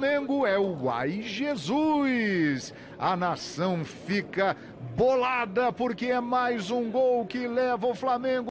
Flamengo é o Ai Jesus. A nação fica bolada porque é mais um gol que leva o Flamengo.